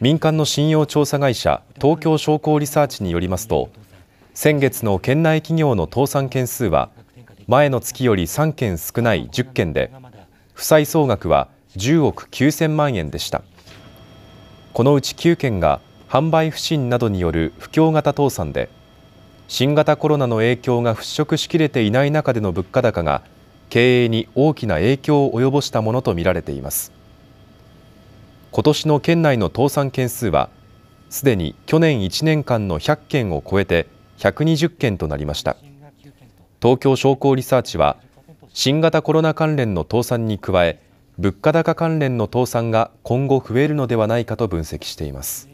民間の信用調査会社東京商工リサーチによりますと先月の県内企業の倒産件数は前の月より3件少ない10件で負債総額は10億9000万円でしたこのうち9件が販売不振などによる不況型倒産で新型コロナの影響が払拭しきれていない中での物価高が経営に大きな影響を及ぼしたものとみられています。今年の県内の倒産件数はすでに去年1年間の100件を超えて120件となりました東京商工リサーチは新型コロナ関連の倒産に加え物価高関連の倒産が今後増えるのではないかと分析しています